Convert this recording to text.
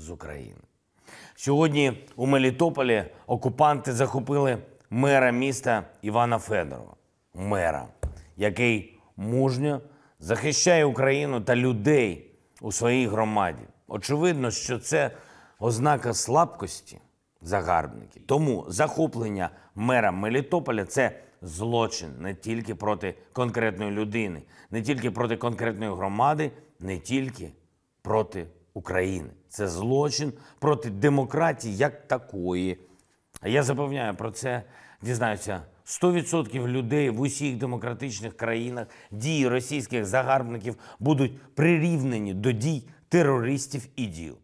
з України. Сьогодні у Мелітополі окупанти захопили мера міста Івана Федорова, мера, який мужньо захищає Україну та людей у своїй громаді. Очевидно, що це ознака слабкості загарбників. Тому захоплення мера Мелітополя це злочин не тільки проти конкретної людини, не тільки проти конкретної громади, не тільки проти України. Це злочин проти демократії як такої. Я запевняю про це, дізнаються 100% людей в усіх демократичних країнах дії російських загарбників будуть прирівнені до дій терористів і діл.